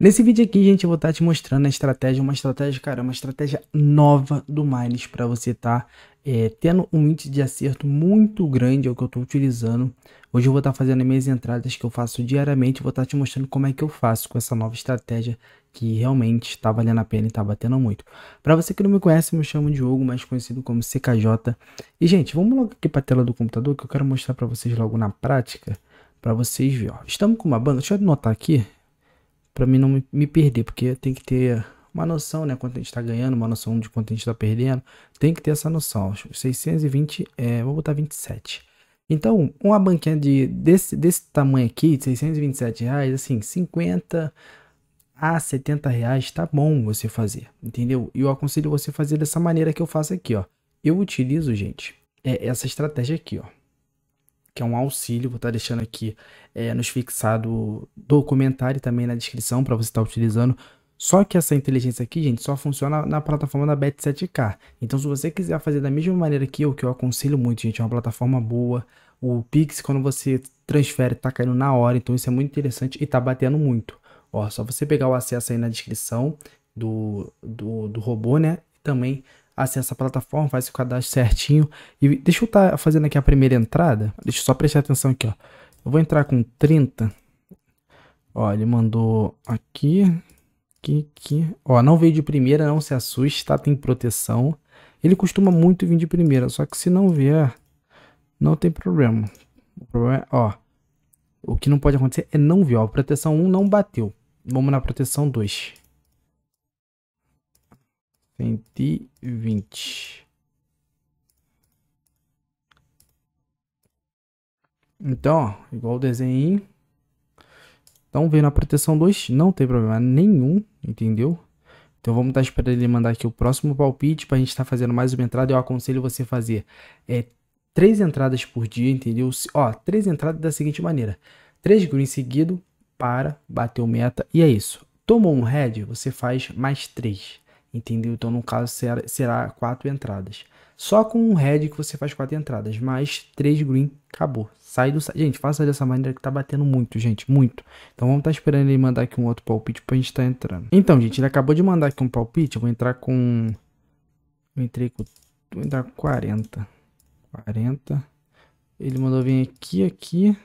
Nesse vídeo aqui, gente, eu vou estar tá te mostrando a estratégia, uma estratégia, cara, uma estratégia nova do Miles para você estar tá, é, tendo um índice de acerto muito grande, é o que eu estou utilizando. Hoje eu vou estar tá fazendo minhas entradas que eu faço diariamente, vou estar tá te mostrando como é que eu faço com essa nova estratégia que realmente está valendo a pena e está batendo muito. Para você que não me conhece, me chamo Diogo, mais conhecido como CKJ. E, gente, vamos logo aqui para a tela do computador que eu quero mostrar para vocês logo na prática, para vocês verem. Estamos com uma banda, deixa eu anotar aqui, para mim não me, perder, porque tem que ter uma noção, né? Quanto a gente está ganhando, uma noção de quanto a gente está perdendo. Tem que ter essa noção. 620, é, vou botar 27. Então, uma banquinha de, desse, desse tamanho aqui, de 627 reais, assim, 50 a 70 reais tá bom você fazer, entendeu? E eu aconselho você fazer dessa maneira que eu faço aqui, ó. Eu utilizo, gente, é, essa estratégia aqui, ó que é um auxílio, vou estar tá deixando aqui é, nos fixado do comentário também na descrição para você estar tá utilizando. Só que essa inteligência aqui, gente, só funciona na plataforma da Bet7K. Então, se você quiser fazer da mesma maneira que eu, que eu aconselho muito, gente, é uma plataforma boa. O Pix, quando você transfere, tá caindo na hora, então isso é muito interessante e tá batendo muito. Ó, só você pegar o acesso aí na descrição do, do, do robô, né? Também acessa a plataforma, faz o cadastro certinho. E deixa eu estar tá fazendo aqui a primeira entrada. Deixa eu só prestar atenção aqui, ó. Eu vou entrar com 30. Ó, ele mandou aqui, aqui, aqui. Ó, não veio de primeira, não se assuste, tá? Tem proteção. Ele costuma muito vir de primeira, só que se não vier, não tem problema. O problema é, ó, o que não pode acontecer é não vir, ó. Proteção 1 não bateu. Vamos na proteção 2. 120. Então, ó, igual o desenho. Então, vendo a proteção 2, não tem problema nenhum, entendeu? Então, vamos estar tá esperando ele mandar aqui o próximo palpite para a gente estar tá fazendo mais uma entrada. Eu aconselho você fazer é, três entradas por dia, entendeu? Ó, três entradas da seguinte maneira. Três greens seguido, para, bateu meta e é isso. Tomou um head, você faz mais três entendeu? Então, no caso, será, será quatro entradas. Só com um red que você faz quatro entradas, mais três green, acabou. Sai do Gente, faça dessa maneira que tá batendo muito, gente, muito. Então vamos estar tá esperando ele mandar aqui um outro palpite pra gente tá entrando. Então, gente, ele acabou de mandar aqui um palpite, eu vou entrar com... Eu entrei com... Vou entrar com 40. 40. Ele mandou vir aqui, aqui,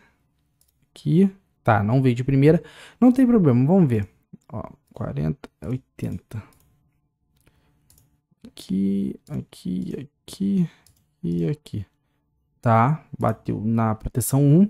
aqui. Tá, não veio de primeira. Não tem problema, vamos ver. Ó, 40, 80 aqui, aqui, aqui e aqui. Tá, bateu na proteção 1.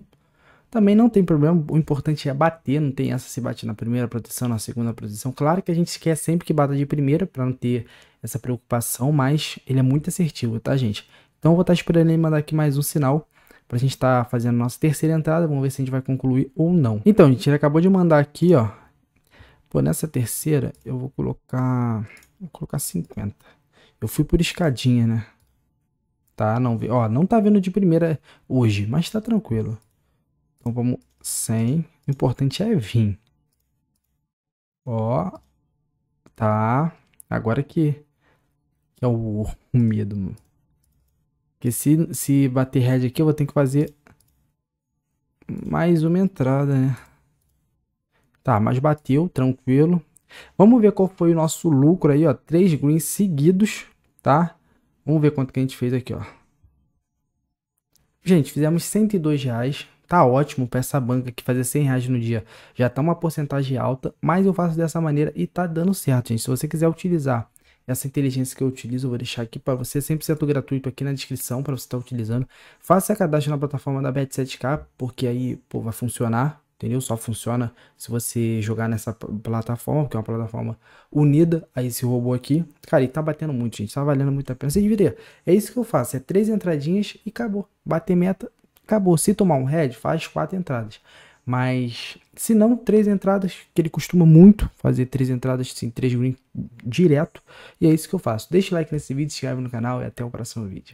Também não tem problema, o importante é bater, não tem essa se bate na primeira proteção, na segunda proteção. Claro que a gente quer sempre que bata de primeira para não ter essa preocupação, mas ele é muito assertivo, tá, gente? Então eu vou estar tá esperando ele mandar aqui mais um sinal para tá a gente estar fazendo nossa terceira entrada. Vamos ver se a gente vai concluir ou não. Então, gente, ele acabou de mandar aqui, ó. Pô, nessa terceira eu vou colocar, vou colocar 50. Eu fui por escadinha, né? Tá, não vi. Ó, não tá vendo de primeira hoje, mas tá tranquilo. Então vamos sem. O importante é vir. Ó. Tá. Agora que, que é o, o medo, Porque se, se bater head aqui, eu vou ter que fazer mais uma entrada, né? Tá, mas bateu, tranquilo. Vamos ver qual foi o nosso lucro aí, ó. Três greens seguidos, tá? Vamos ver quanto que a gente fez aqui, ó. Gente, fizemos 102 reais. Tá ótimo para essa banca que fazer 100 reais no dia já tá uma porcentagem alta, mas eu faço dessa maneira e tá dando certo, gente. Se você quiser utilizar essa inteligência que eu utilizo, eu vou deixar aqui para você, 100% gratuito aqui na descrição para você estar tá utilizando. Faça cadastro na plataforma da Bet7k, porque aí, pô, vai funcionar entendeu? Só funciona se você jogar nessa plataforma, que é uma plataforma unida a esse robô aqui. Cara, e tá batendo muito, gente, tá valendo muito a pena. Você deveria, é isso que eu faço, é três entradinhas e acabou. Bater meta, acabou. Se tomar um head, faz quatro entradas. Mas se não, três entradas, que ele costuma muito fazer três entradas, sim, três green direto. E é isso que eu faço. Deixa o like nesse vídeo, se inscreve no canal e até o próximo vídeo.